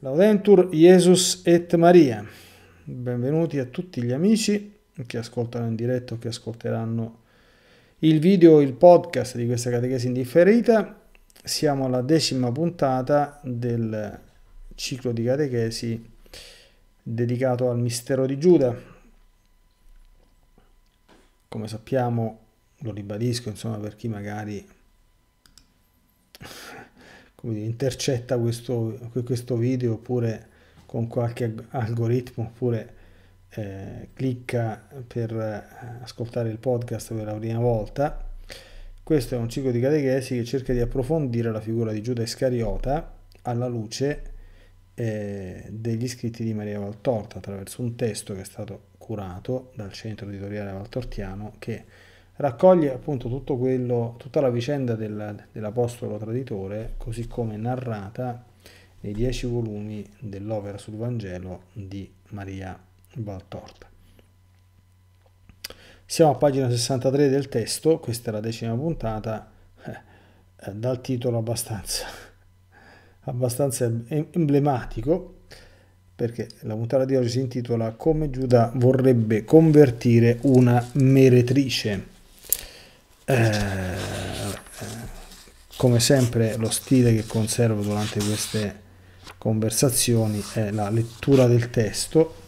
Laudentur Jesus et Maria. Benvenuti a tutti gli amici che ascoltano in diretta o che ascolteranno il video o il podcast di questa catechesi indifferita siamo alla decima puntata del ciclo di catechesi dedicato al mistero di Giuda. Come sappiamo, lo ribadisco, insomma, per chi magari dire, intercetta questo, questo, video oppure con qualche algoritmo oppure eh, clicca per eh, ascoltare il podcast per la prima volta questo è un ciclo di catechesi che cerca di approfondire la figura di Giuda Iscariota alla luce eh, degli scritti di Maria Valtorta attraverso un testo che è stato curato dal centro editoriale Valtortiano che raccoglie appunto tutto quello, tutta la vicenda del, dell'apostolo traditore così come narrata nei dieci volumi dell'opera sul Vangelo di Maria Valtorta. Siamo a pagina 63 del testo, questa è la decima puntata, eh, eh dal titolo abbastanza, abbastanza emblematico, perché la puntata di oggi si intitola Come Giuda vorrebbe convertire una meretrice. Eh, eh come sempre lo stile che conservo durante queste conversazioni è la lettura del testo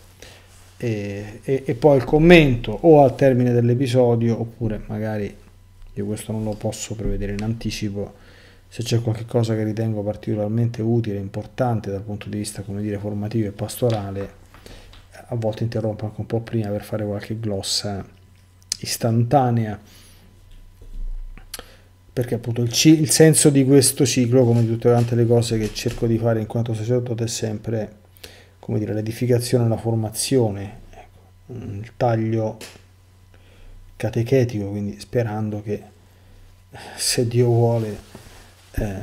e, e, e poi il commento o al termine dell'episodio oppure magari io questo non lo posso prevedere in anticipo se c'è qualcosa che ritengo particolarmente utile, importante dal punto di vista come dire, formativo e pastorale, a volte interrompo anche un po' prima per fare qualche glossa istantanea, perché appunto il, il senso di questo ciclo, come di tutte le cose che cerco di fare in quanto sacerdote, è sempre come dire, l'edificazione la formazione, ecco, mm, il taglio catechetico, quindi sperando che se Dio vuole eh,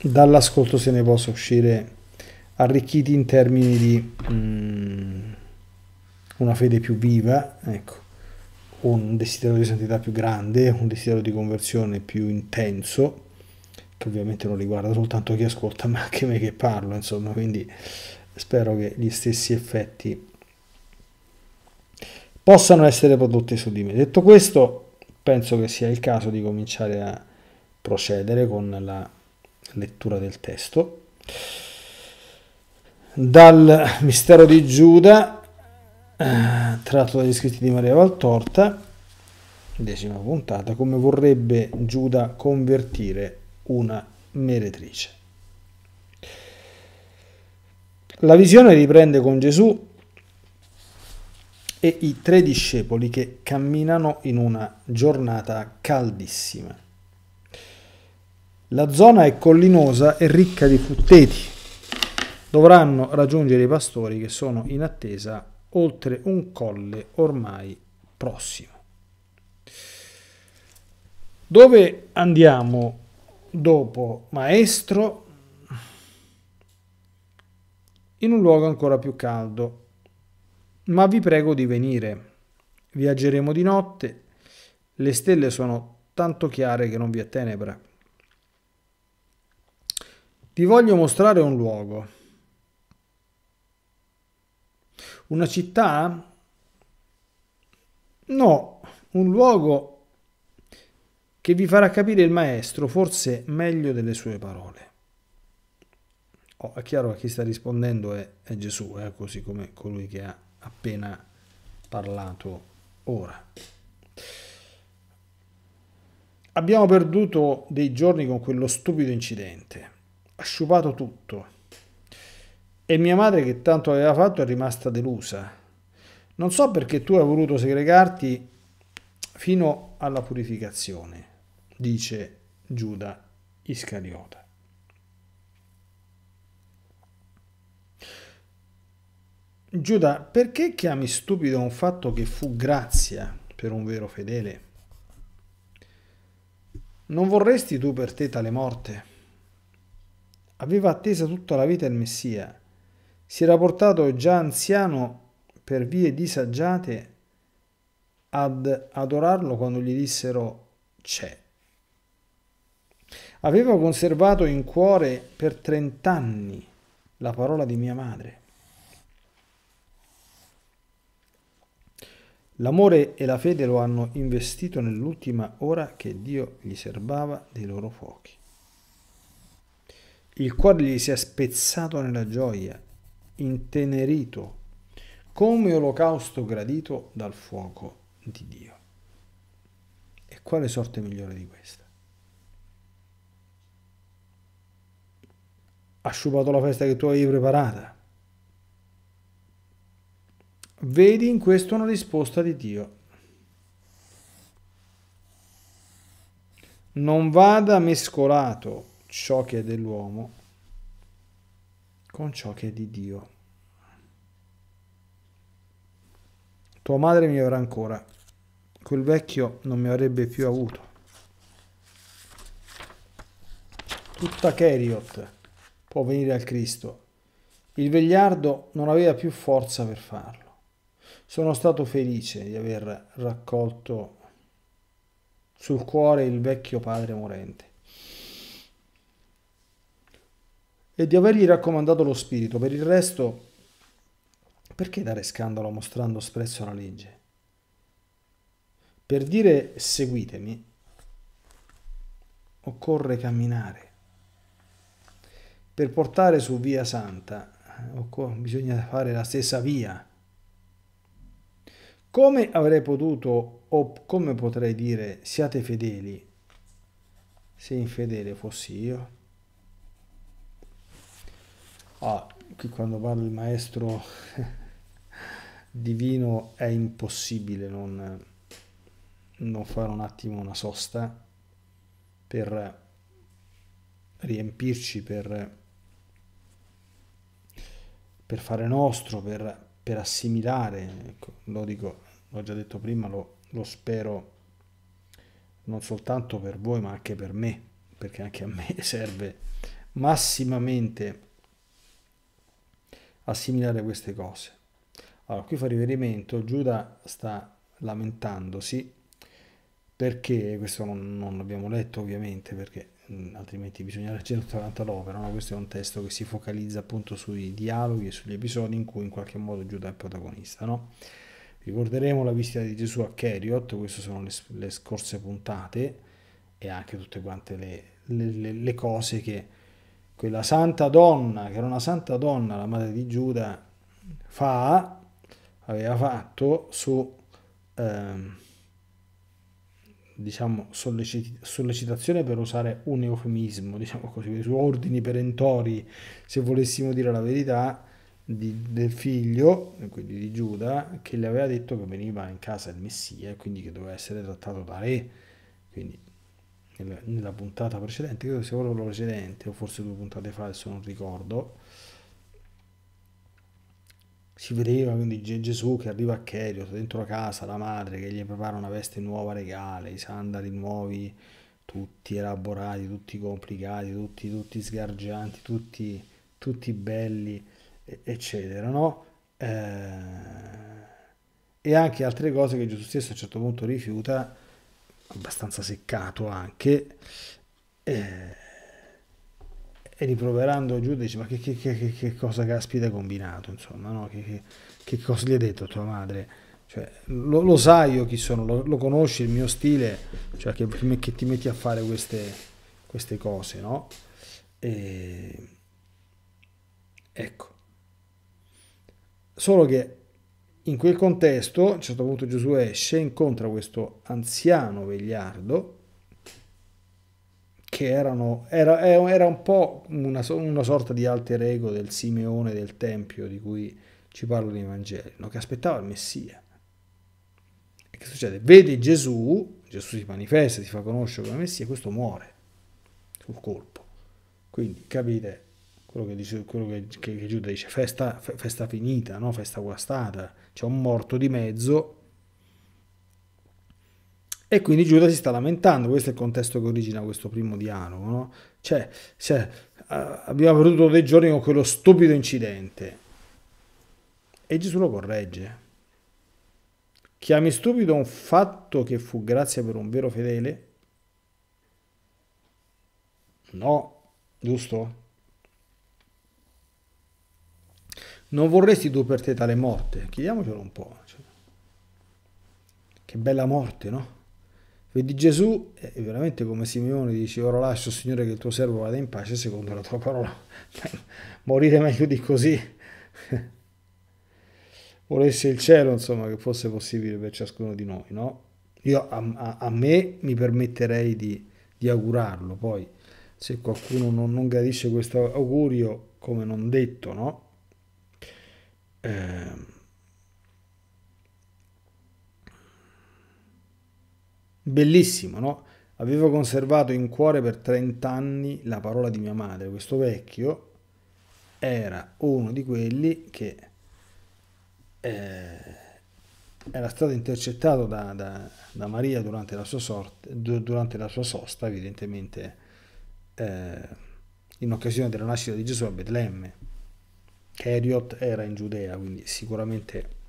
dall'ascolto se ne possa uscire arricchiti in termini di mh, mm, una fede più viva, ecco, un desiderio di santità più grande, un desiderio di conversione più intenso, che ovviamente non riguarda soltanto chi ascolta ma anche me che parlo, insomma, quindi spero che gli stessi effetti possano essere prodotti su di me. Detto questo, penso che sia il caso di cominciare a procedere con la lettura del testo. Dal mistero di Giuda, eh, tratto dagli scritti di Maria Valtorta, decima puntata, come vorrebbe Giuda convertire una meretrice. La visione riprende con Gesù e i tre discepoli che camminano in una giornata caldissima. La zona è collinosa e ricca di frutteti. Dovranno raggiungere i pastori che sono in attesa oltre un colle ormai prossimo. Dove andiamo dopo Maestro in un luogo ancora più caldo. Ma vi prego di venire. Viaggeremo di notte, le stelle sono tanto chiare che non vi è tenebra. Ti voglio mostrare un luogo. Una città? No, un luogo che vi farà capire il maestro forse meglio delle sue parole. Oh, è chiaro che chi sta rispondendo è, è Gesù, eh, così come colui che ha appena parlato ora. Abbiamo perduto dei giorni con quello stupido incidente, ha sciupato tutto e mia madre che tanto aveva fatto è rimasta delusa. Non so perché tu hai voluto segregarti fino alla purificazione, dice Giuda Iscariota. Giuda, perché chiami stupido un fatto che fu grazia per un vero fedele? Non vorresti tu per te tale morte? Aveva attesa tutta la vita il Messia, si era portato già anziano per vie disagiate ad adorarlo quando gli dissero c'è. Aveva conservato in cuore per trent'anni la parola di mia madre L'amore e la fede lo hanno investito nell'ultima ora che Dio gli serbava dei loro fuochi. Il cuore gli si è spezzato nella gioia, intenerito, come olocausto gradito dal fuoco di Dio. E quale sorte migliore di questa? Ha sciupato la festa che tu avevi preparata Vedi in questo una risposta di Dio. Non vada mescolato ciò che è dell'uomo con ciò che è di Dio. Tua madre mi avrà ancora, quel vecchio non mi avrebbe più avuto. tutta Keriot può venire al Cristo. Il vegliardo non aveva più forza per farlo. Sono stato felice di aver raccolto sul cuore il vecchio padre morente e di avergli raccomandato lo spirito. Per il resto, perché dare scandalo mostrando spesso la legge? Per dire seguitemi, occorre camminare. Per portare su via santa, eh, bisogna fare la stessa via come avrei potuto, o come potrei dire, siate fedeli, se infedele fossi io? Ah, qui quando parla il maestro divino è impossibile non, non fare un attimo una sosta per riempirci, per, per fare nostro, per, per assimilare, ecco, lo dico l'ho già detto prima, lo, lo spero non soltanto per voi ma anche per me, perché anche a me serve massimamente assimilare queste cose. Allora, qui fa riferimento, Giuda sta lamentandosi perché, questo non, non l'abbiamo letto ovviamente perché altrimenti bisogna leggere tutta quanta l'opera, no? questo è un testo che si focalizza appunto sui dialoghi e sugli episodi in cui in qualche modo Giuda è protagonista. No? Ricorderemo la visita di Gesù a Keriot, queste sono le, le, scorse puntate e anche tutte quante le, le, le, cose che quella santa donna, che era una santa donna, la madre di Giuda, fa, aveva fatto su, ehm, diciamo, sollecit sollecitazione per usare un eufemismo, diciamo così, su ordini perentori, se volessimo dire la verità, di, del figlio, quindi di Giuda, che gli aveva detto che veniva in casa il Messia e quindi che doveva essere trattato da re. Quindi nella, nella puntata precedente, credo sia quella precedente, o forse due puntate fa, adesso non ricordo, si vedeva quindi Gesù che arriva a Cherios, dentro la casa, la madre che gli prepara una veste nuova regale, i sandali nuovi, tutti elaborati, tutti complicati, tutti, tutti sgargianti, tutti, tutti belli eccetera, no? Eh, e anche altre cose che Gesù stesso a un certo punto rifiuta, abbastanza seccato anche, eh, e riproverando dice, ma che, che, che, che, cosa caspita hai combinato, insomma, no? che, cosa gli hai detto a tua madre? Cioè, lo, lo, sai io chi sono, lo, lo, conosci il mio stile, cioè che, ti metti a fare queste, queste cose, no? E, ecco. Solo che in quel contesto, a un certo punto Gesù esce, e incontra questo anziano vegliardo, che erano, era, era, un po' una, una, sorta di alter ego del Simeone del Tempio di cui ci parlano i Vangeli, no? che aspettava il Messia. E che succede? Vede Gesù, Gesù si manifesta, si fa conoscere come Messia, e questo muore sul colpo. Quindi capite quello che, dice, quello che, che, che Giuda dice, festa, festa finita, no? festa guastata, c'è un morto di mezzo e quindi Giuda si sta lamentando, questo è il contesto che origina questo primo dialogo, no? cioè, cioè abbiamo perduto dei giorni con quello stupido incidente e Gesù lo corregge. Chiami stupido un fatto che fu grazia per un vero fedele? No, giusto? Non vorresti tu per te tale morte? Chiediamocelo un po'. Cioè. che bella morte, no? Vedi Gesù, è veramente come Simeone dice, ora lascio Signore che il tuo servo vada in pace secondo la tua parola. Morire meglio di così. Volesse il cielo, insomma, che fosse possibile per ciascuno di noi, no? Io a, a, a me mi permetterei di, di, augurarlo, poi se qualcuno non, non gradisce questo augurio, come non detto, no? Ehm, bellissimo, no? Avevo conservato in cuore per 30 anni la parola di mia madre, questo vecchio era uno di quelli che eh, era stato intercettato da, da, da Maria durante la, sua, sorte, durante la, sua sosta, evidentemente eh, in occasione della nascita di Gesù a Betlemme che Eriot era in Giudea, quindi sicuramente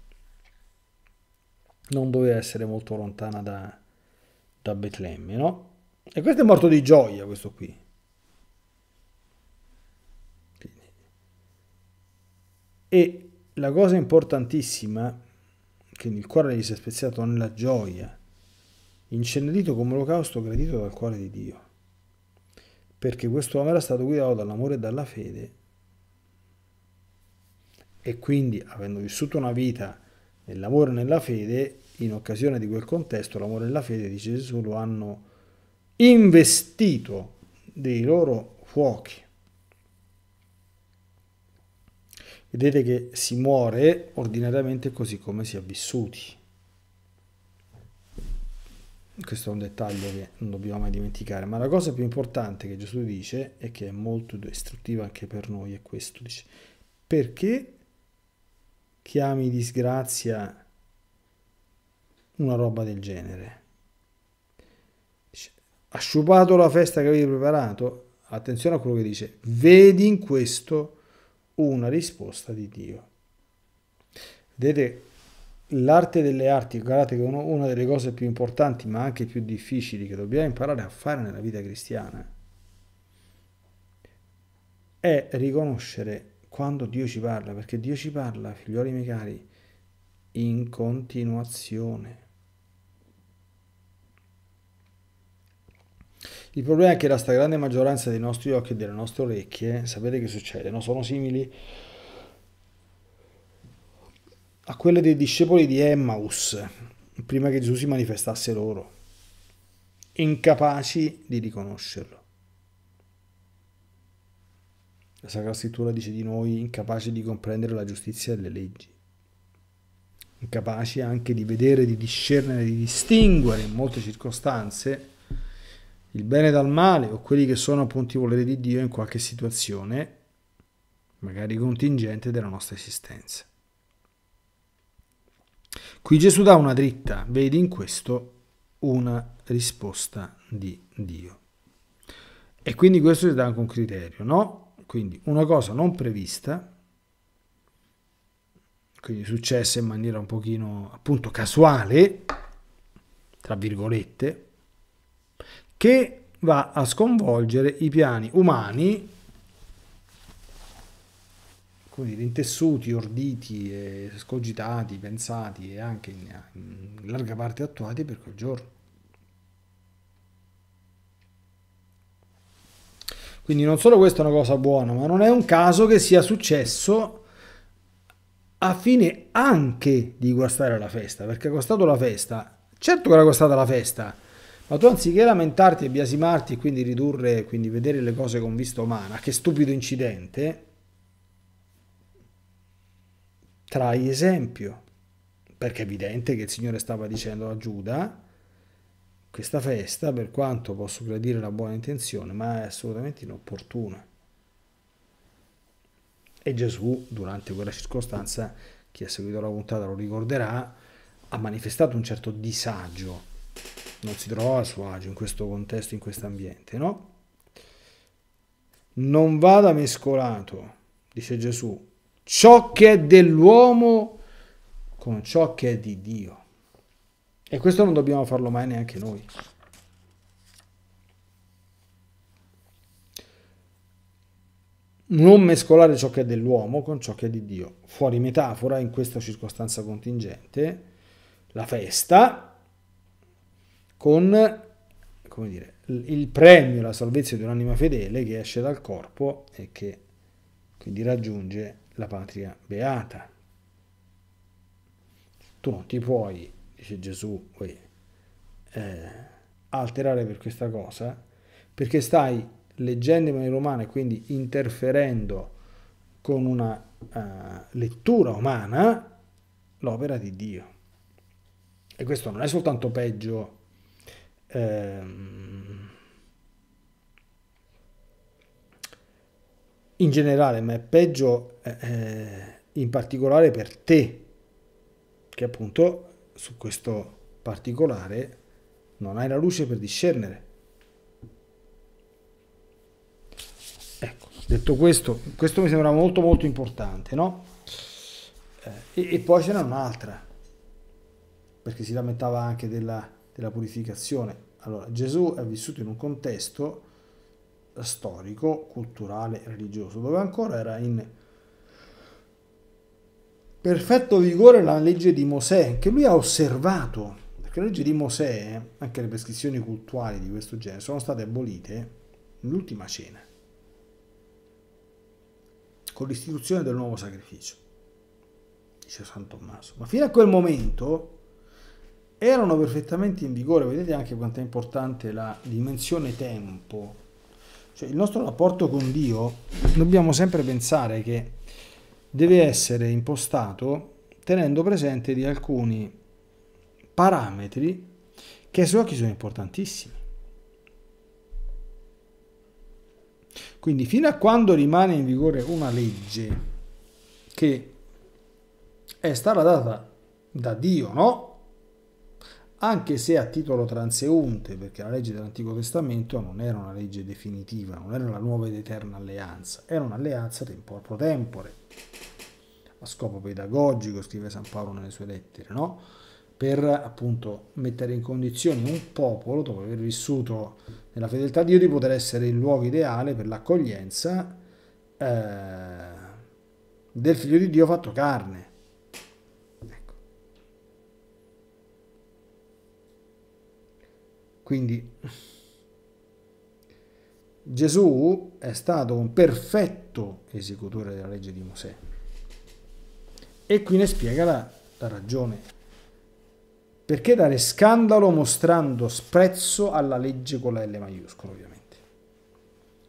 non doveva essere molto lontana da, da Betlemme, no? E questo è morto di gioia, questo qui. E la cosa importantissima, che il cuore gli si è spezzato nella gioia, incenerito come olocausto gradito dal cuore di Dio, perché questo uomo era stato guidato dall'amore e dalla fede e quindi avendo vissuto una vita nell'amore e nella fede, in occasione di quel contesto l'amore e la fede di Gesù lo hanno investito dei loro fuochi. Vedete che si muore ordinariamente così come si è vissuti. Questo è un dettaglio che non dobbiamo mai dimenticare, ma la cosa più importante che Gesù dice e che è molto istruttiva anche per noi è questo, dice, perché chiami disgrazia una roba del genere. Ha sciupato la festa che avevi preparato, attenzione a quello che dice, vedi in questo una risposta di Dio. Vedete, l'arte delle arti, guardate che è una delle cose più importanti, ma anche più difficili che dobbiamo imparare a fare nella vita cristiana, è riconoscere quando Dio ci parla, perché Dio ci parla, figlioli miei cari, in continuazione. Il problema è che la stragrande maggioranza dei nostri occhi e delle nostre orecchie, sapete che succede, no? sono simili a quelle dei discepoli di Emmaus, prima che Gesù si manifestasse loro, incapaci di riconoscerlo. La Sacra Scrittura dice di noi incapaci di comprendere la giustizia delle leggi, incapaci anche di vedere, di discernere, di distinguere in molte circostanze il bene dal male o quelli che sono appunto i voleri di Dio in qualche situazione, magari contingente della nostra esistenza. Qui Gesù dà una dritta, vedi in questo una risposta di Dio. E quindi questo ci dà anche un criterio, no? quindi una cosa non prevista, quindi successa in maniera un pochino appunto casuale, tra virgolette, che va a sconvolgere i piani umani, quindi rintessuti, orditi, e scogitati, pensati e anche in larga parte attuati per quel giorno. Quindi non solo questa è una cosa buona, ma non è un caso che sia successo a fine anche di guastare la festa, perché ha costato la festa. Certo che era costata la festa, ma tu anziché lamentarti e biasimarti e quindi ridurre, quindi vedere le cose con vista umana, che stupido incidente, trai esempio, perché è evidente che il Signore stava dicendo a Giuda, questa festa, per quanto posso gradire la buona intenzione, ma è assolutamente inopportuna. E Gesù, durante quella circostanza, chi ha seguito la puntata lo ricorderà, ha manifestato un certo disagio, non si trovava a suo agio in questo contesto, in questo ambiente, no? Non vada mescolato, dice Gesù, ciò che è dell'uomo con ciò che è di Dio. E questo non dobbiamo farlo mai neanche noi. Non mescolare ciò che è dell'uomo con ciò che è di Dio. Fuori metafora, in questa circostanza contingente, la festa con come dire, il premio, la salvezza di un'anima fedele che esce dal corpo e che quindi raggiunge la patria beata. Tu non ti puoi dice Gesù, poi, eh, alterare per questa cosa, perché stai leggendo in maniera umana e quindi interferendo con una uh, lettura umana l'opera di Dio. E questo non è soltanto peggio ehm, in generale, ma è peggio eh, eh, in particolare per te, che appunto su questo particolare non hai la luce per discernere. Ecco, detto questo, questo mi sembra molto molto importante, no? Eh, e, e poi ce n'è un'altra, perché si lamentava anche della, della purificazione. Allora, Gesù è vissuto in un contesto storico, culturale, religioso, dove ancora era in perfetto vigore la legge di Mosè, che lui ha osservato, perché la legge di Mosè, anche le prescrizioni cultuali di questo genere, sono state abolite nell'ultima cena, con l'istituzione del nuovo sacrificio, dice San Tommaso. Ma fino a quel momento erano perfettamente in vigore, vedete anche quanto è importante la dimensione tempo, cioè il nostro rapporto con Dio, dobbiamo sempre pensare che deve essere impostato tenendo presente di alcuni parametri che ai suoi occhi sono importantissimi. Quindi fino a quando rimane in vigore una legge che è stata data da Dio, no? anche se a titolo transeunte, perché la legge dell'Antico Testamento non era una legge definitiva, non era la nuova ed eterna alleanza, era un'alleanza tempor pro tempore, a scopo pedagogico, scrive San Paolo nelle sue lettere, no? per appunto mettere in condizione un popolo, dopo aver vissuto nella fedeltà a Dio, di poter essere il luogo ideale per l'accoglienza eh, del figlio di Dio fatto carne Quindi Gesù è stato un perfetto esecutore della legge di Mosè. E qui ne spiega la, la ragione. Perché dare scandalo mostrando sprezzo alla legge con la L maiuscola, ovviamente.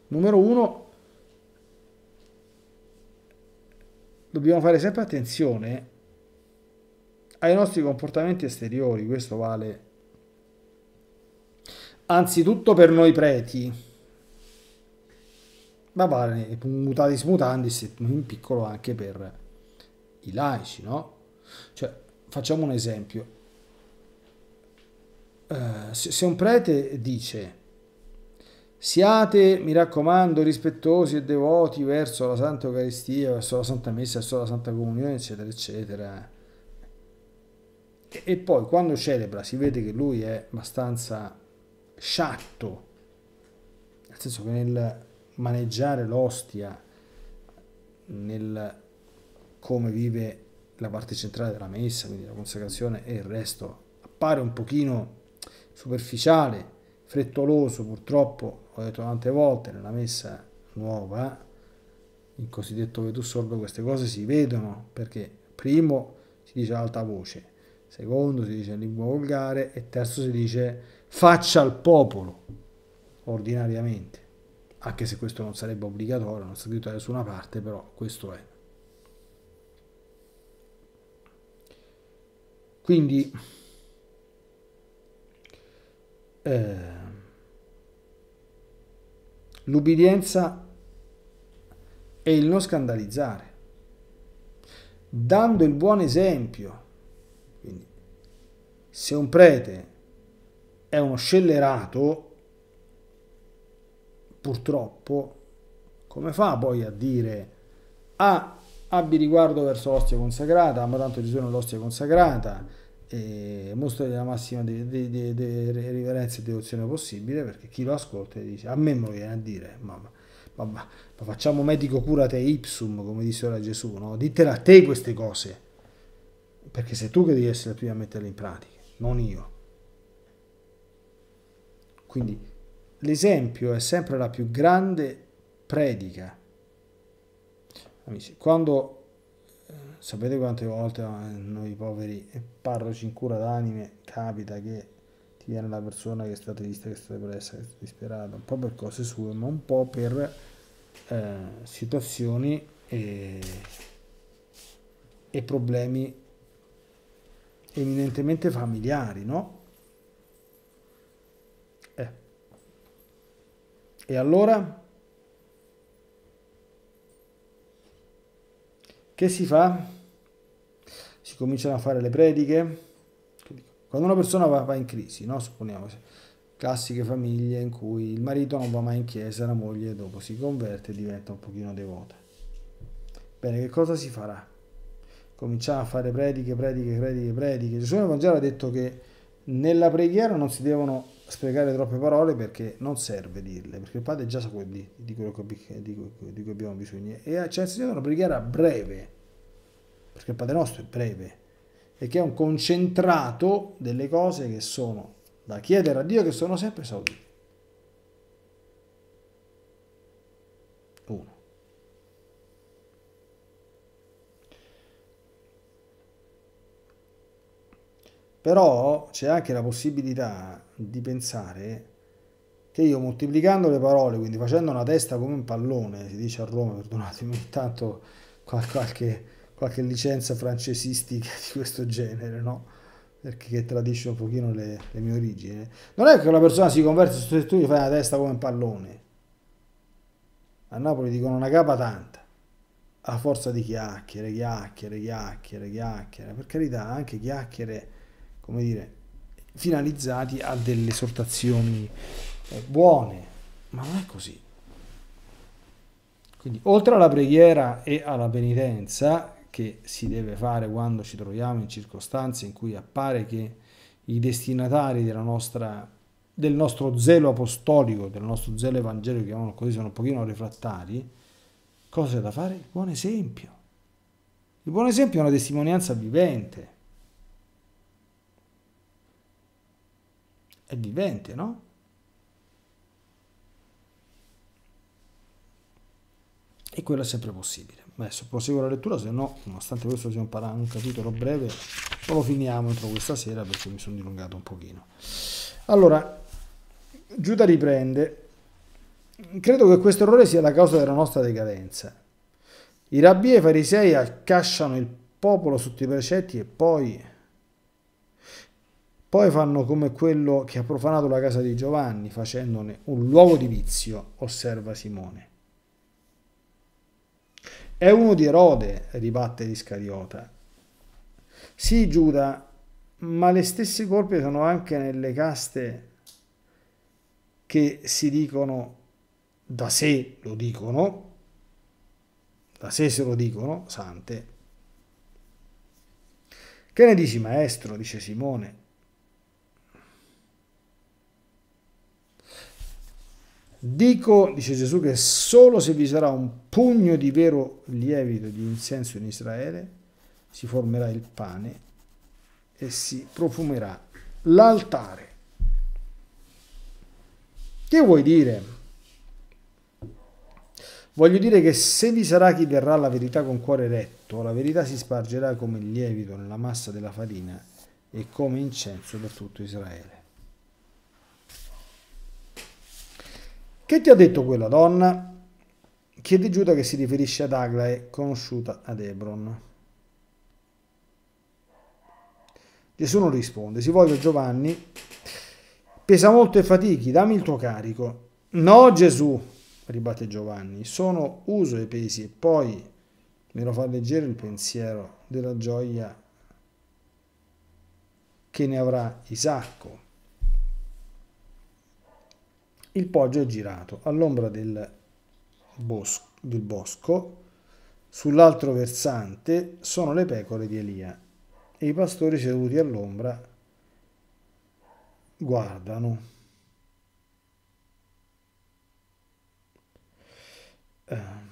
Numero uno, dobbiamo fare sempre attenzione ai nostri comportamenti esteriori, questo vale anzitutto per noi preti, ma vale mutatis mutandis in piccolo anche per i laici, no? Cioè, facciamo un esempio. Uh, se un prete dice siate, mi raccomando, rispettosi e devoti verso la Santa Eucaristia, verso la Santa Messa, verso la Santa Comunione, eccetera, eccetera. e poi quando celebra si vede che lui è abbastanza sciatto, nel senso che nel maneggiare l'ostia, nel come vive la parte centrale della messa, quindi la consacrazione e il resto, appare un pochino superficiale, frettoloso purtroppo, ho detto tante volte, nella messa nuova, in cosiddetto vedù sordo, queste cose si vedono, perché primo si dice ad alta voce, secondo si dice in lingua volgare e terzo si dice faccia al popolo ordinariamente, anche se questo non sarebbe obbligatorio, non sta scritto da nessuna parte, però questo è. Quindi eh, l'ubbidienza è il non scandalizzare, dando il buon esempio. Quindi, se un prete è uno scellerato, purtroppo, come fa poi a dire ah, abbi riguardo verso l'ostia consacrata, ma tanto ci sono l'ostia consacrata, e mostra la massima di, di, di, di riverenza e devozione possibile, perché chi lo ascolta dice, a me me lo viene a dire, mamma. Ma, ma, facciamo medico cura te ipsum, come disse ora Gesù, no? Ditela a te queste cose, perché sei tu che devi essere la prima a metterle in pratica, non io. Quindi l'esempio è sempre la più grande predica. Amici, quando eh, sapete quante volte eh, noi poveri eh, parroci in cura d'anime capita che ti viene la persona che è stata vista, che è stata depressa, che sta disperata, un po' per cose sue, ma un po' per eh, situazioni e, e problemi eminentemente familiari, no? E allora? Che si fa? Si cominciano a fare le prediche. Quando una persona va, in crisi, no? Supponiamo, classiche famiglie in cui il marito non va mai in chiesa, la moglie dopo si converte e diventa un pochino devota. Bene, che cosa si farà? Cominciamo a fare prediche, prediche, prediche, prediche. Gesù nel Vangelo ha detto che nella preghiera non si devono spiegare troppe parole perché non serve dirle, perché il Padre già sa quelli, di quello che, di, di cui abbiamo bisogno. E eh, ci ha insegnato una preghiera breve, perché il Padre nostro è breve, e che è un concentrato delle cose che sono da chiedere a Dio che sono sempre esaudite. Uno. Però c'è anche la possibilità di pensare che io moltiplicando le parole, quindi facendo una testa come un pallone, si dice a Roma, perdonatemi, intanto qualche, qualche licenza francesistica di questo genere, no? Perché tradisce un pochino le, le, mie origini. Non è che una persona si converte su tu gli fai una testa come un pallone. A Napoli dicono una capa tanta, a forza di chiacchiere, chiacchiere, chiacchiere, chiacchiere. Per carità, anche chiacchiere, come dire, finalizzati a delle esortazioni eh, buone, ma non è così. Quindi oltre alla preghiera e alla penitenza che si deve fare quando ci troviamo in circostanze in cui appare che i destinatari nostra, del nostro zelo apostolico, del nostro zelo evangelico, chiamiamolo così, sono un pochino refrattari, cosa da fare? Il buon esempio. Il buon esempio è una testimonianza vivente. è vivente, no? E quello è sempre possibile. Adesso proseguo la lettura, se no, nonostante questo sia un, un capitolo breve, lo finiamo entro questa sera perché mi sono dilungato un pochino. Allora, Giuda riprende. Credo che questo errore sia la causa della nostra decadenza. I rabbi e i farisei accasciano il popolo sotto i precetti e poi poi fanno come quello che ha profanato la casa di Giovanni, facendone un luogo di vizio, osserva Simone. È uno di Erode, ribatte Iscariota. Sì, Giuda, ma le stesse colpe sono anche nelle caste che si dicono da sé lo dicono, da sé se lo dicono, sante. Che ne dici maestro? dice Simone. Dico, dice Gesù, che solo se vi sarà un pugno di vero lievito di incenso in Israele si formerà il pane e si profumerà l'altare. Che vuoi dire? Voglio dire che se vi sarà chi verrà la verità con cuore eretto, la verità si spargerà come lievito nella massa della farina e come incenso per tutto Israele. Che ti ha detto quella donna? Chiede Giuda che si riferisce ad Aglae, conosciuta ad Hebron. Gesù non risponde, si volge a Giovanni, pesa molto e fatichi, dammi il tuo carico. No Gesù, ribatte Giovanni, sono uso i pesi e poi me lo fa leggero il pensiero della gioia che ne avrà Isacco il poggio è girato all'ombra del, bosco, del bosco sull'altro versante sono le pecore di Elia e i pastori seduti all'ombra guardano. Ehm.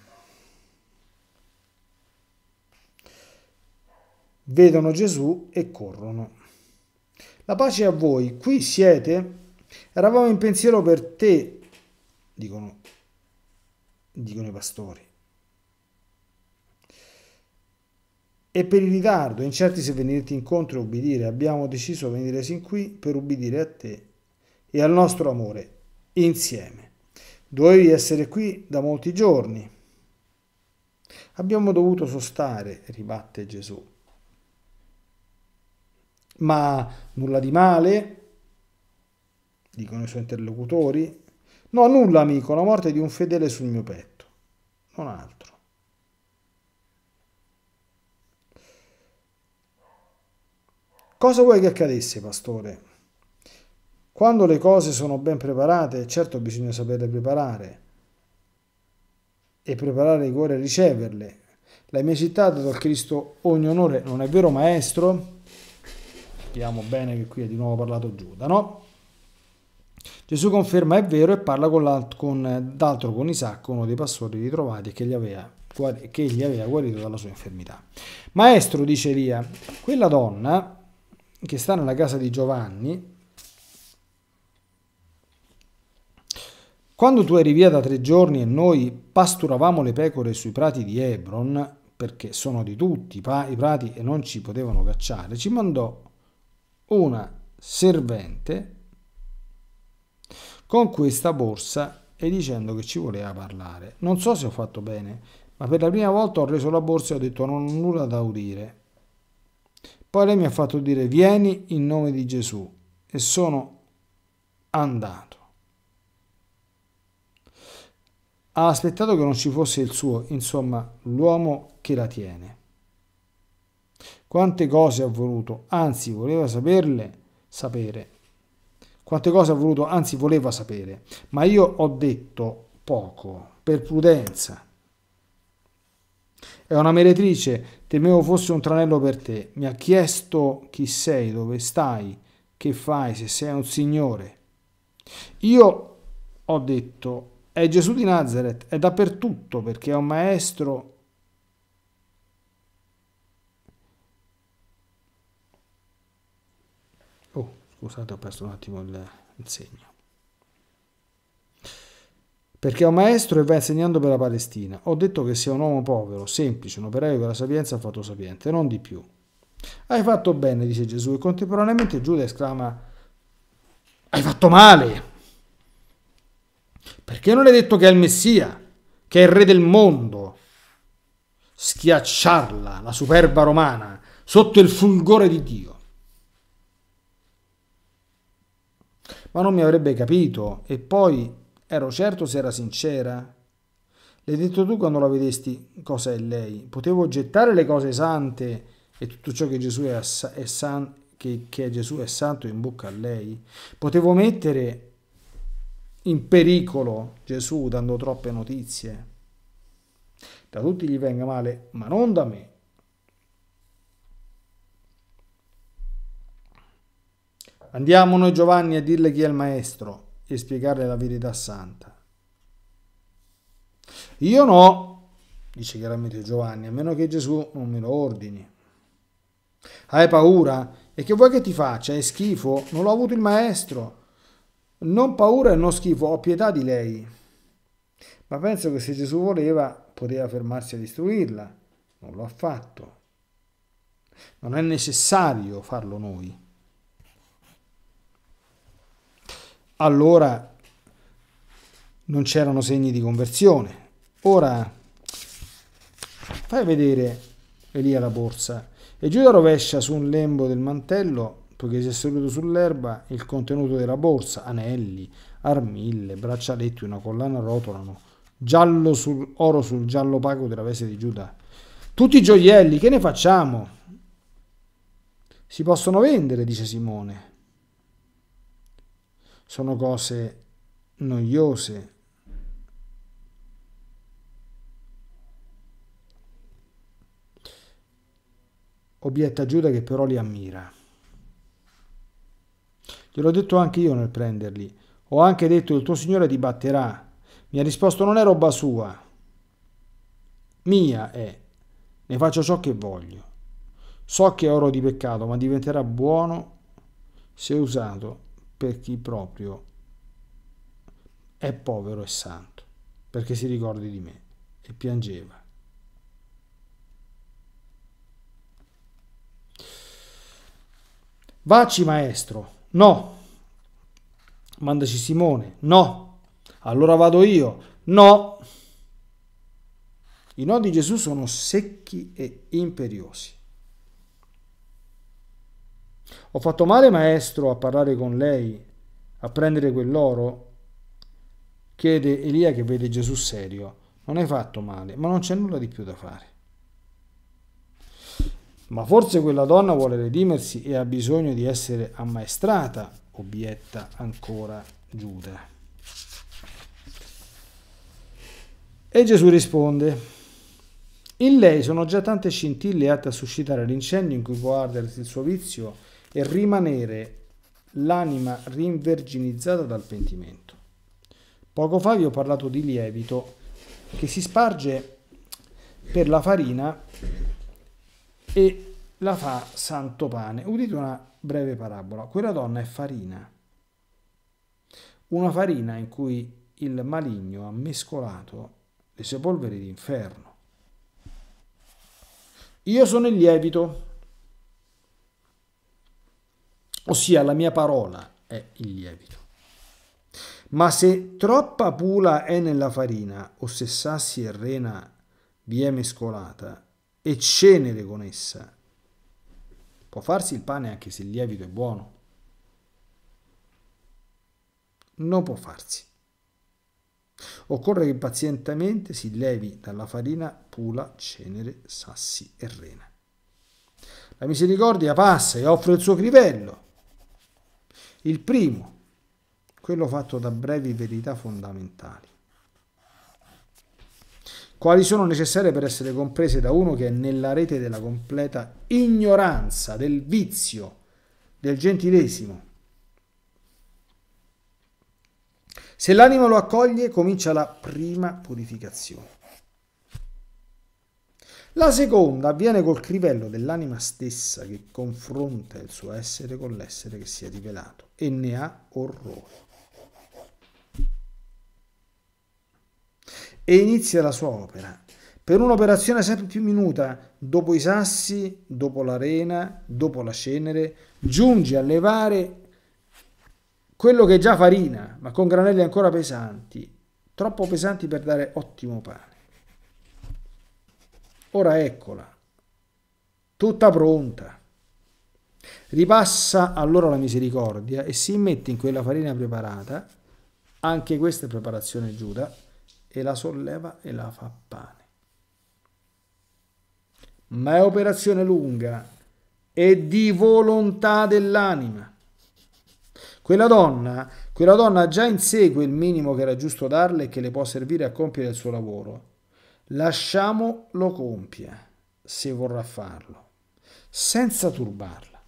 Vedono Gesù e corrono. La pace a voi, qui siete? Eravamo in pensiero per te, dicono, dicono i pastori. E per il ritardo, incerti se venirti incontro e ubbidire, abbiamo deciso di venire sin qui per ubbidire a te e al nostro amore insieme. Dovevi essere qui da molti giorni. Abbiamo dovuto sostare, ribatte Gesù. Ma nulla di male, dicono i suoi interlocutori. No, nulla amico, la morte di un fedele sul mio petto, non altro. Cosa vuoi che accadesse, pastore? Quando le cose sono ben preparate, certo bisogna saperle preparare e preparare i cuori a riceverle. La L'hai mai citato dal Cristo ogni onore, non è vero maestro? Sappiamo bene che qui ha di nuovo parlato Giuda, no? Gesù conferma è vero e parla con, con d'altro con Isacco, uno dei pastori ritrovati che gli aveva che gli aveva guarito dalla sua infermità. Maestro, dice Elia, quella donna che sta nella casa di Giovanni, quando tu eri via da tre giorni e noi pasturavamo le pecore sui prati di Hebron, perché sono di tutti i prati e non ci potevano cacciare, ci mandò una servente con questa borsa e dicendo che ci voleva parlare. Non so se ho fatto bene, ma per la prima volta ho reso la borsa e ho detto non ho nulla da udire. Poi lei mi ha fatto dire vieni in nome di Gesù e sono andato. Ha aspettato che non ci fosse il suo, insomma, l'uomo che la tiene. Quante cose ha voluto, anzi voleva saperle, sapere, quante cose ha voluto, anzi voleva sapere, ma io ho detto poco, per prudenza. È una meretrice, temevo fosse un tranello per te. Mi ha chiesto chi sei, dove stai, che fai, se sei un signore. Io ho detto, è Gesù di Nazareth, è dappertutto perché è un maestro Scusate, ho perso un attimo il, il segno. Perché è un maestro e va insegnando per la Palestina. Ho detto che sia un uomo povero, semplice, un operaio che la sapienza ha fatto sapiente, non di più. Hai fatto bene, dice Gesù, e contemporaneamente Giuda esclama, hai fatto male. Perché non è detto che è il Messia, che è il re del mondo? Schiacciarla, la superba romana, sotto il fulgore di Dio. ma non mi avrebbe capito e poi ero certo se era sincera. L'hai detto tu quando la vedesti cosa è lei. Potevo gettare le cose sante e tutto ciò che Gesù è, è san, che, che Gesù è santo in bocca a lei. Potevo mettere in pericolo Gesù dando troppe notizie. Da tutti gli venga male, ma non da me. Andiamo noi Giovanni a dirle chi è il maestro e spiegarle la verità santa. Io no, dice chiaramente Giovanni, a meno che Gesù non me lo ordini. Hai paura? E che vuoi che ti faccia? È schifo? Non l'ho avuto il maestro. Non paura e non schifo, ho pietà di lei. Ma penso che se Gesù voleva, poteva fermarsi a istruirla. Non lo ha fatto. Non è necessario farlo noi. allora non c'erano segni di conversione. Ora fai vedere Elia la borsa e Giuda rovescia su un lembo del mantello, poiché si è seduto sull'erba, il contenuto della borsa, anelli, armille, braccialetti, una collana rotolano, giallo sul, oro sul giallo opaco della veste di Giuda. Tutti i gioielli, che ne facciamo? Si possono vendere, dice Simone sono cose noiose. Obietta Giuda che però li ammira. Gliel'ho detto anche io nel prenderli. Ho anche detto il tuo Signore ti batterà. Mi ha risposto non è roba sua. Mia è. Ne faccio ciò che voglio. So che è oro di peccato, ma diventerà buono se usato per chi proprio è povero e santo, perché si ricordi di me e piangeva. Vacci maestro, no. Mandaci Simone, no. Allora vado io, no. I no di Gesù sono secchi e imperiosi. Ho fatto male, maestro, a parlare con lei, a prendere quell'oro? Chiede Elia che vede Gesù serio. Non hai fatto male, ma non c'è nulla di più da fare. Ma forse quella donna vuole redimersi e ha bisogno di essere ammaestrata, obietta ancora Giuda. E Gesù risponde, in lei sono già tante scintille atte a suscitare l'incendio in cui può ardersi il suo vizio e rimanere l'anima rinverginizzata dal pentimento. Poco fa vi ho parlato di lievito che si sparge per la farina e la fa santo pane. Udite una breve parabola. Quella donna è farina. Una farina in cui il maligno ha mescolato le sue polveri d'inferno. Io sono il lievito, ossia la mia parola è il lievito. Ma se troppa pula è nella farina, o se sassi e rena vi è mescolata, e cenere con essa, può farsi il pane anche se il lievito è buono? Non può farsi. Occorre che pazientemente si levi dalla farina pula, cenere, sassi e rena. La misericordia passa e offre il suo crivello il primo, quello fatto da brevi verità fondamentali, quali sono necessarie per essere comprese da uno che è nella rete della completa ignoranza, del vizio, del gentilesimo. Se l'anima lo accoglie, comincia la prima purificazione. La seconda avviene col crivello dell'anima stessa che confronta il suo essere con l'essere che si è rivelato e ne ha orrore. E inizia la sua opera, per un'operazione sempre più minuta, dopo i sassi, dopo l'arena, dopo la cenere, giunge a levare quello che è già farina, ma con granelli ancora pesanti, troppo pesanti per dare ottimo pane. Ora eccola, tutta pronta. Ripassa allora la misericordia e si mette in quella farina preparata, anche questa è preparazione Giuda, e la solleva e la fa pane. Ma è operazione lunga e di volontà dell'anima. Quella donna, quella donna già insegue il minimo che era giusto darle e che le può servire a compiere il suo lavoro Lasciamo lo compia, se vorrà farlo, senza turbarla.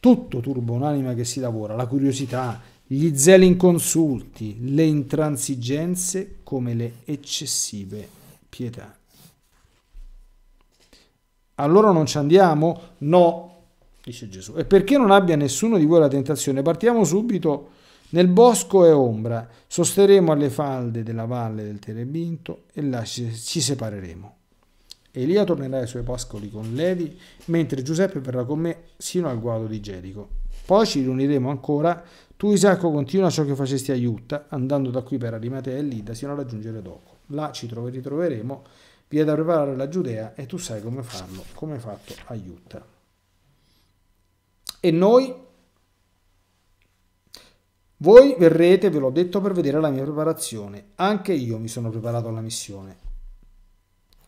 Tutto turba un'anima che si lavora, la curiosità, gli zeli inconsulti, le intransigenze come le eccessive pietà. Allora non ci andiamo? No, dice Gesù. E perché non abbia nessuno di voi la tentazione? Partiamo subito nel bosco è ombra, sosteremo alle falde della valle del Terebinto e là ci separeremo. Elia tornerà ai suoi pascoli con Levi, mentre Giuseppe verrà con me sino al guado di Gerico. Poi ci riuniremo ancora. Tu, Isacco, continua ciò che facesti a Iutta, andando da qui per Arimatea e Lida sino a raggiungere Doco. Là ci ritroveremo, vi è da preparare la Giudea e tu sai come farlo, come fatto a Iutta. E noi voi verrete, ve l'ho detto, per vedere la mia preparazione. Anche io mi sono preparato alla missione.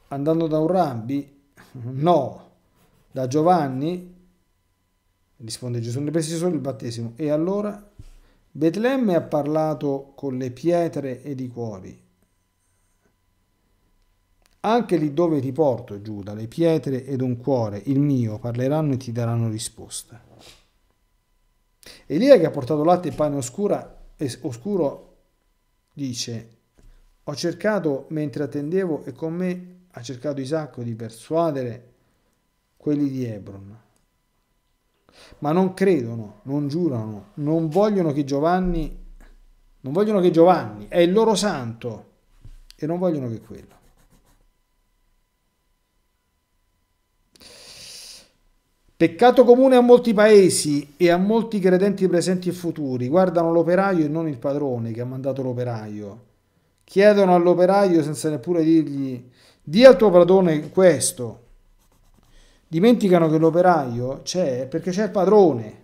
Andando da un rambi? No. Da Giovanni? Risponde Gesù, ne presi solo il battesimo. E allora? Betlemme ha parlato con le pietre ed i cuori. Anche lì dove ti porto, Giuda, le pietre ed un cuore, il mio, parleranno e ti daranno risposta. Elia che ha portato latte e pane oscura, es, oscuro dice, ho cercato mentre attendevo e con me ha cercato Isacco di persuadere quelli di Hebron. Ma non credono, non giurano, non vogliono che Giovanni, non vogliono che Giovanni è il loro santo e non vogliono che quello. Peccato comune a molti paesi e a molti credenti presenti e futuri, guardano l'operaio e non il padrone che ha mandato l'operaio. Chiedono all'operaio senza neppure dirgli di al tuo padrone questo. Dimenticano che l'operaio c'è perché c'è il padrone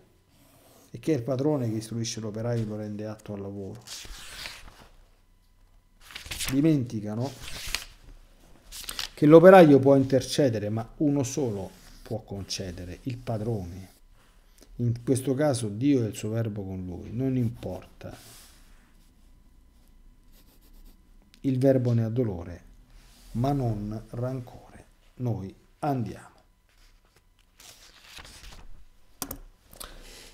e che è il padrone che istruisce l'operaio e lo rende atto al lavoro. Dimenticano che l'operaio può intercedere, ma uno solo può concedere il padrone. In questo caso Dio e il suo verbo con lui, non importa. Il verbo ne ha dolore, ma non rancore. Noi andiamo.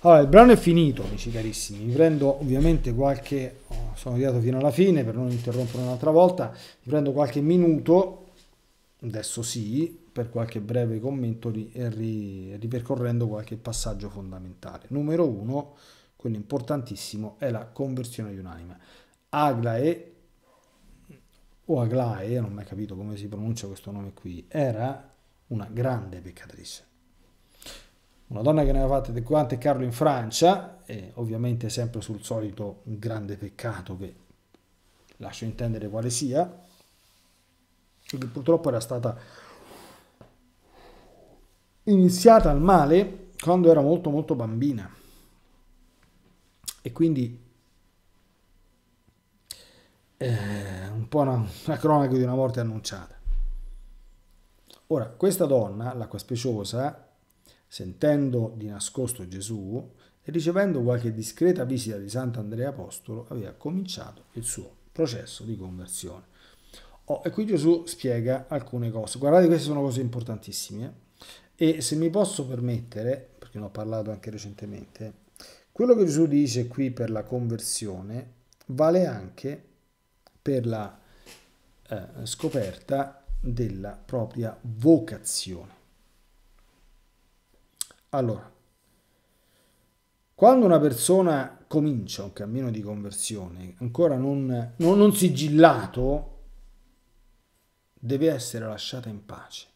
Allora, il brano è finito, amici carissimi. Vi prendo ovviamente qualche. Oh, sono arrivato fino alla fine per non interrompere un'altra volta. Vi prendo qualche minuto. Adesso sì, per qualche breve commento ri, ri, ripercorrendo qualche passaggio fondamentale. Numero uno, quello importantissimo, è la conversione di un'anima. Aglae, o Aglae, non ho mai capito come si pronuncia questo nome qui, era una grande peccatrice. Una donna che ne aveva fatte quante Carlo in Francia, e ovviamente sempre sul solito grande peccato che lascio intendere quale sia, che purtroppo era stata iniziata al male quando era molto molto bambina e quindi eh, un po' una, una cronaca di una morte annunciata. Ora, questa donna, l'acqua speciosa, sentendo di nascosto Gesù e ricevendo qualche discreta visita di Sant'Andrea Apostolo, aveva cominciato il suo processo di conversione. Oh, e qui Gesù spiega alcune cose. Guardate, queste sono cose importantissime. Eh? E se mi posso permettere, perché ne ho parlato anche recentemente, quello che Gesù dice qui per la conversione vale anche per la eh, scoperta della propria vocazione. Allora, quando una persona comincia un cammino di conversione ancora non, non, non sigillato, deve essere lasciata in pace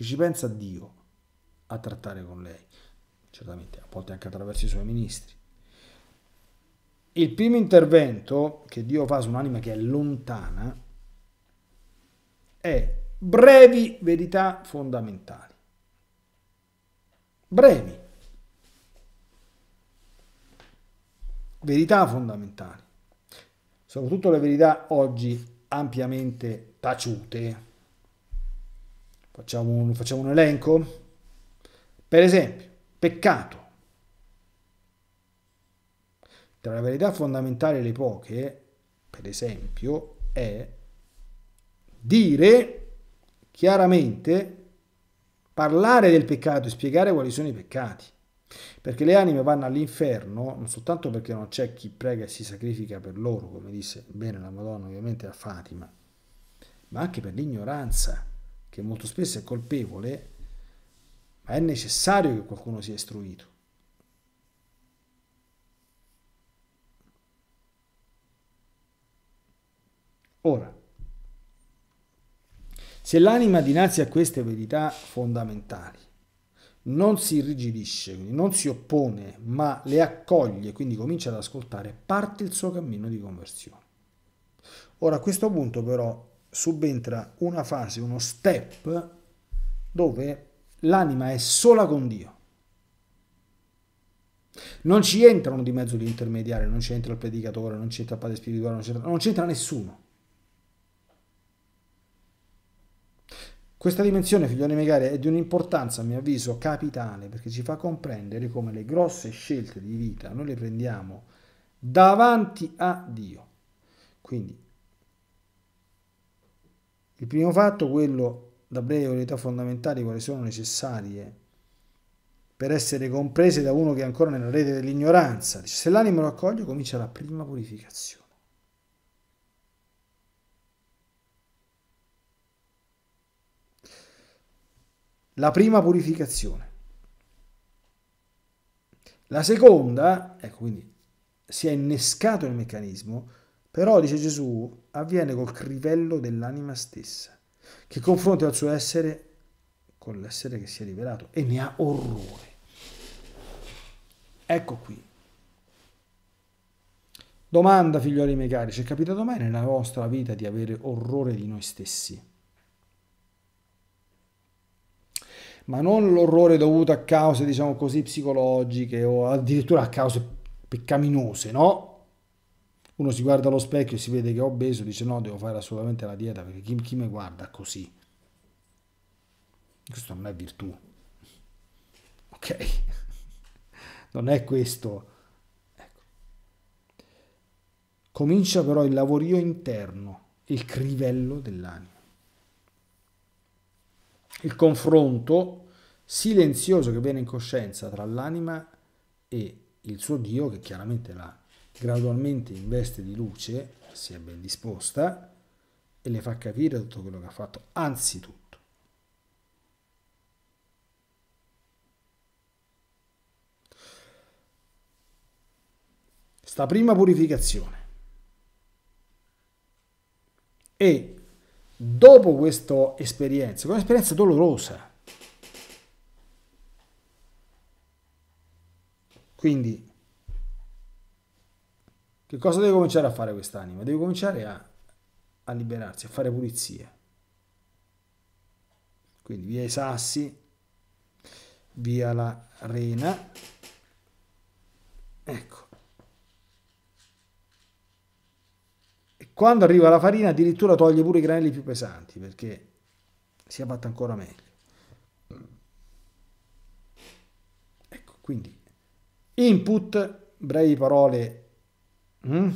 che ci pensa Dio a trattare con lei, certamente a volte anche attraverso i suoi ministri. Il primo intervento che Dio fa su un'anima che è lontana è brevi verità fondamentali. Brevi. Verità fondamentali. Soprattutto le verità oggi ampiamente taciute, Facciamo un, facciamo un elenco? Per esempio, peccato. Tra le verità fondamentali e le poche, per esempio, è dire chiaramente, parlare del peccato e spiegare quali sono i peccati. Perché le anime vanno all'inferno non soltanto perché non c'è chi prega e si sacrifica per loro, come disse bene la Madonna ovviamente a Fatima, ma anche per l'ignoranza che molto spesso è colpevole, ma è necessario che qualcuno sia istruito. Ora, se l'anima dinanzi a queste verità fondamentali non si irrigidisce, non si oppone, ma le accoglie, quindi comincia ad ascoltare, parte il suo cammino di conversione. Ora a questo punto però subentra una fase, uno step dove l'anima è sola con Dio. Non ci entrano di mezzo gli intermediari, non ci entra il predicatore, non c'entra il padre spirituale, non c'entra, non c'entra nessuno. Questa dimensione, figlioli miei è di un'importanza, a mio avviso, capitale, perché ci fa comprendere come le grosse scelte di vita noi le prendiamo davanti a Dio. Quindi il primo fatto, quello da breve priorità fondamentali quali sono necessarie per essere comprese da uno che è ancora nella rete dell'ignoranza. Se l'animo lo accoglie comincia la prima purificazione. La prima purificazione. La seconda, ecco quindi si è innescato il meccanismo, però dice Gesù, avviene col crivello dell'anima stessa, che confronta il suo essere con l'essere che si è rivelato e ne ha orrore. Ecco qui. Domanda, figlioli miei cari, ci è capitato mai nella vostra vita di avere orrore di noi stessi? Ma non l'orrore dovuto a cause, diciamo così, psicologiche o addirittura a cause peccaminose, no? uno si guarda allo specchio e si vede che è obeso, dice no, devo fare assolutamente la dieta perché chi, chi mi guarda così? Questo non è virtù. Ok? Non è questo. Ecco. Comincia però il lavorio interno, il crivello dell'anima. Il confronto silenzioso che viene in coscienza tra l'anima e il suo Dio che chiaramente la gradualmente in veste di luce si è ben disposta e le fa capire tutto quello che ha fatto, anzitutto. Sta prima purificazione e dopo questa esperienza, che è un'esperienza dolorosa, quindi che cosa deve cominciare a fare quest'anima? Deve cominciare a, a liberarsi, a fare pulizia. Quindi via i sassi, via la rena. Ecco. E quando arriva la farina addirittura toglie pure i granelli più pesanti perché sia fatta ancora meglio. Ecco, quindi input, brevi parole Mm.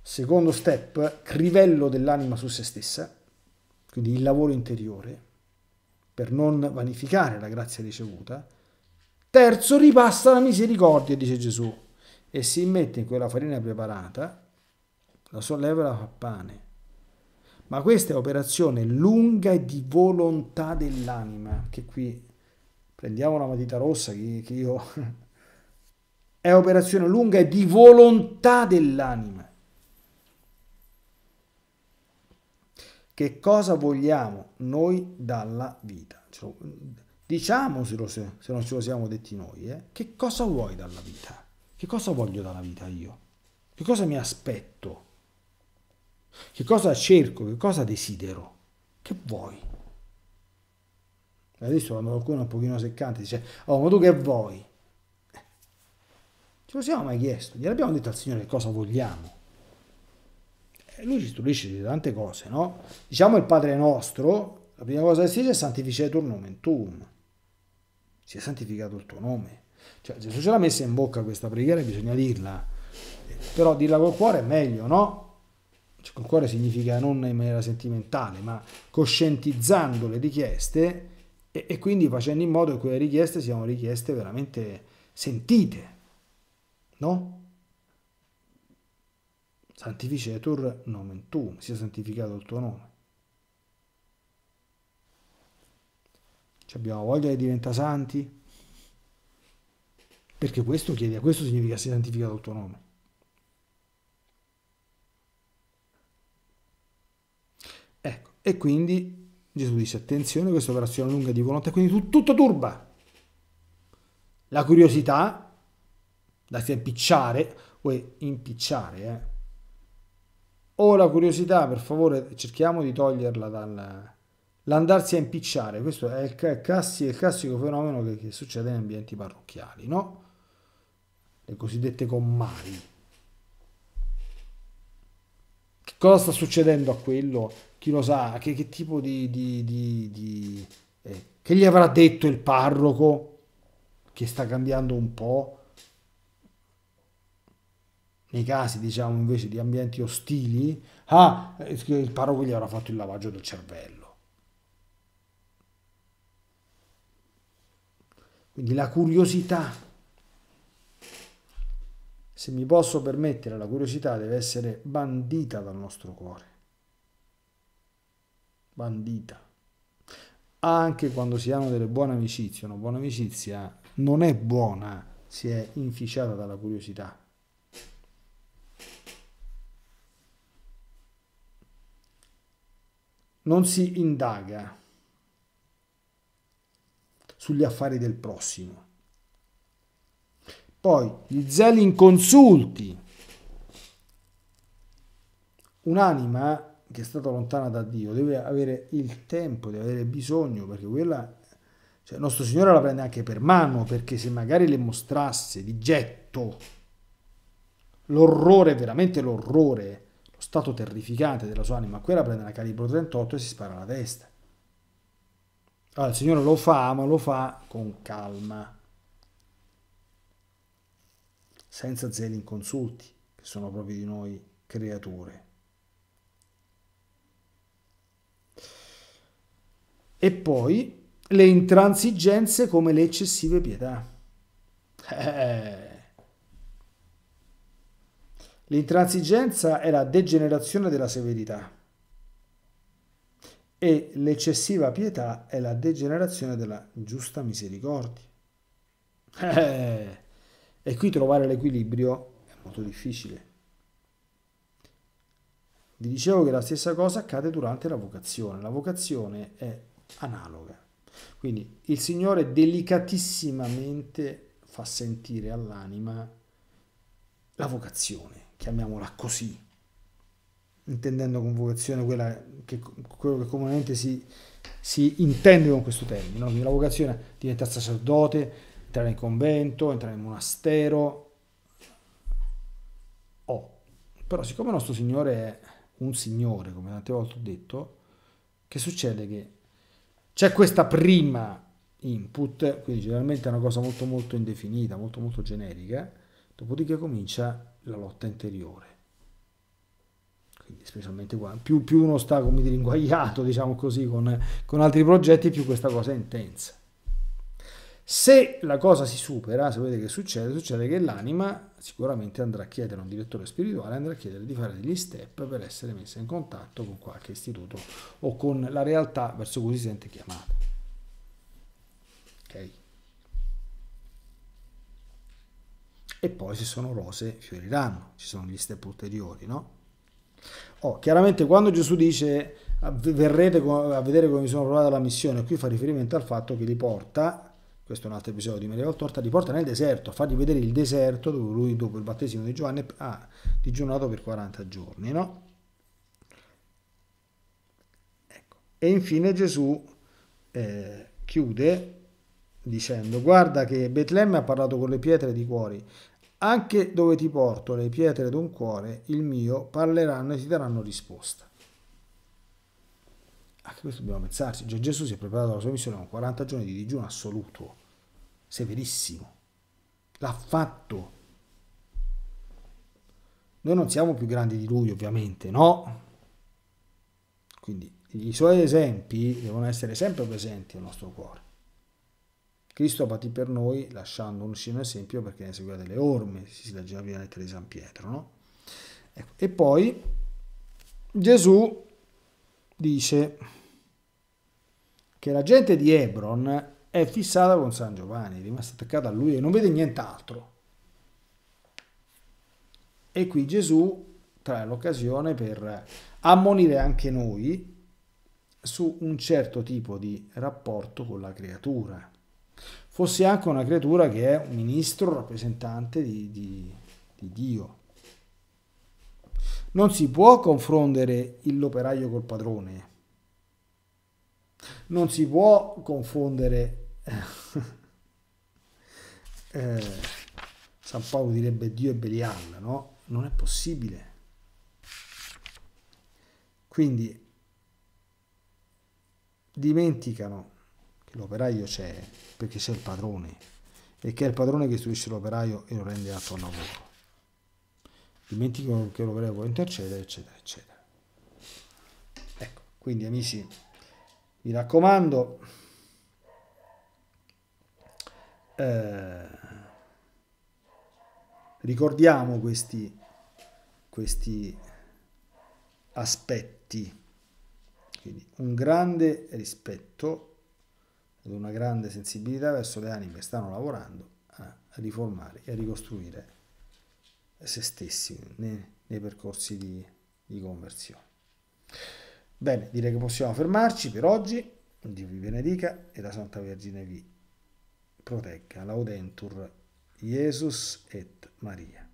Secondo step, crivello dell'anima su se stessa, quindi il lavoro interiore, per non vanificare la grazia ricevuta. Terzo, ripassa la misericordia, dice Gesù, e si mette in quella farina preparata, la solleva e la fa pane. Ma questa è operazione lunga e di volontà dell'anima, che qui prendiamo la matita rossa che, che io è operazione lunga, è di volontà dell'anima. Che cosa vogliamo noi dalla vita? Cioè, se, se, non ce lo siamo detti noi. Eh. Che cosa vuoi dalla vita? Che cosa voglio dalla vita io? Che cosa mi aspetto? Che cosa cerco? Che cosa desidero? Che vuoi? Adesso quando qualcuno è un pochino seccante dice, oh ma tu che vuoi? Ce lo siamo mai chiesto? Gli abbiamo detto al Signore cosa vogliamo? E eh, lui ci istruisce di tante cose, no? Diciamo il Padre nostro, la prima cosa che si dice è santificetur nomen tuum. Sia santificato il tuo nome. Cioè Gesù ce l'ha messa in bocca questa preghiera e bisogna dirla. Eh, però dirla col cuore è meglio, no? Cioè, col cuore significa non in maniera sentimentale, ma coscientizzando le richieste e, e quindi facendo in modo che quelle richieste siano richieste veramente sentite. No? Santificetur nomen tuum, sia santificato il tuo nome. Ci abbiamo voglia di diventare santi? Perché questo chiede, a questo significa sia santificato il tuo nome. Ecco, e quindi Gesù dice attenzione, questa operazione lunga di volontà, quindi tu, tutto turba. La curiosità andati a impicciare, o impicciare, eh. Ho la curiosità, per favore, cerchiamo di toglierla dal... L'andarsi a impicciare, questo è il, classi, il classico fenomeno che, che succede in ambienti parrocchiali, no? Le cosiddette commari. Che cosa sta succedendo a quello? Chi lo sa? Che, che tipo di... di, di, di eh, che gli avrà detto il parroco? Che sta cambiando un po'? nei casi diciamo invece di ambienti ostili, ah, eh, il parroco gli avrà fatto il lavaggio del cervello. Quindi la curiosità, se mi posso permettere, la curiosità deve essere bandita dal nostro cuore. Bandita. Anche quando si hanno delle buone amicizie, una buona amicizia non è buona se è inficiata dalla curiosità non si indaga sugli affari del prossimo. Poi gli zeli inconsulti. Un'anima che è stata lontana da Dio deve avere il tempo, deve avere bisogno, perché quella, cioè nostro Signore la prende anche per mano, perché se magari le mostrasse di getto l'orrore, veramente l'orrore, stato terrificante della sua anima, quella prende la calibro 38 e si spara alla testa. Allora, il Signore lo fa, ma lo fa con calma, senza zeli inconsulti, che sono proprio di noi creature. E poi le intransigenze come le eccessive pietà. Eh, L'intransigenza è la degenerazione della severità e l'eccessiva pietà è la degenerazione della giusta misericordia. Eh, e qui trovare l'equilibrio è molto difficile. Vi dicevo che la stessa cosa accade durante la vocazione. La vocazione è analoga. Quindi il Signore delicatissimamente fa sentire all'anima la vocazione chiamiamola così, intendendo convocazione quella che, quello che comunemente si, si intende con questo termine, no? quindi la vocazione diventare sacerdote, entrare in convento, entrare in monastero. Oh, però siccome il nostro Signore è un Signore, come tante volte ho detto, che succede che c'è questa prima input, quindi generalmente è una cosa molto molto indefinita, molto molto generica, Dopodiché comincia la lotta interiore. Quindi specialmente qua, più, più uno sta come dire inguagliato, diciamo così, con, con altri progetti, più questa cosa è intensa. Se la cosa si supera, se vedete che succede? Succede che l'anima sicuramente andrà a chiedere a un direttore spirituale, andrà a chiedere di fare degli step per essere messa in contatto con qualche istituto o con la realtà verso cui si sente chiamata. Okay. e poi se sono rose fioriranno, ci sono gli step ulteriori, no? Oh, chiaramente quando Gesù dice verrete a vedere come mi sono provata la missione, qui fa riferimento al fatto che li porta, questo è un altro episodio di Maria Valtorta, li porta nel deserto, a fargli vedere il deserto dove lui dopo il battesimo di Giovanni ha digiunato per 40 giorni, no? Ecco. E infine Gesù eh, chiude dicendo guarda che Betlemme ha parlato con le pietre di cuori anche dove ti porto le pietre d'un cuore, il mio, parleranno e ti daranno risposta. Anche questo dobbiamo pensarci. Già Gesù si è preparato alla sua missione con 40 giorni di digiuno assoluto, severissimo. L'ha fatto. Noi non siamo più grandi di lui, ovviamente, no? Quindi i suoi esempi devono essere sempre presenti nel nostro cuore. Cristo ha patì per noi, lasciando un sceno esempio perché ne seguiva delle orme, si leggeva via la lettera di San Pietro. No? Ecco. E poi Gesù dice che la gente di Hebron è fissata con San Giovanni, è rimasta attaccata a lui e non vede nient'altro. E qui Gesù trae l'occasione per ammonire anche noi su un certo tipo di rapporto con la creatura fosse anche una creatura che è un ministro rappresentante di, di, di Dio. Non si può confondere l'operaio col padrone. Non si può confondere... eh, San Paolo direbbe Dio e Belial, no? Non è possibile. Quindi dimenticano che l'operaio c'è perché c'è il padrone e che è il padrone che istruisce l'operaio e lo rende atto al lavoro. Dimenticano che l'operaio può intercedere, eccetera, eccetera. Ecco, quindi amici, mi raccomando, eh, ricordiamo questi, questi aspetti. Quindi un grande rispetto ad una grande sensibilità verso le anime che stanno lavorando a riformare e a ricostruire se stessi nei, nei percorsi di, di conversione. Bene, direi che possiamo fermarci per oggi. Dio vi benedica e la Santa Vergine vi protegga. Laudentur Jesus et Maria.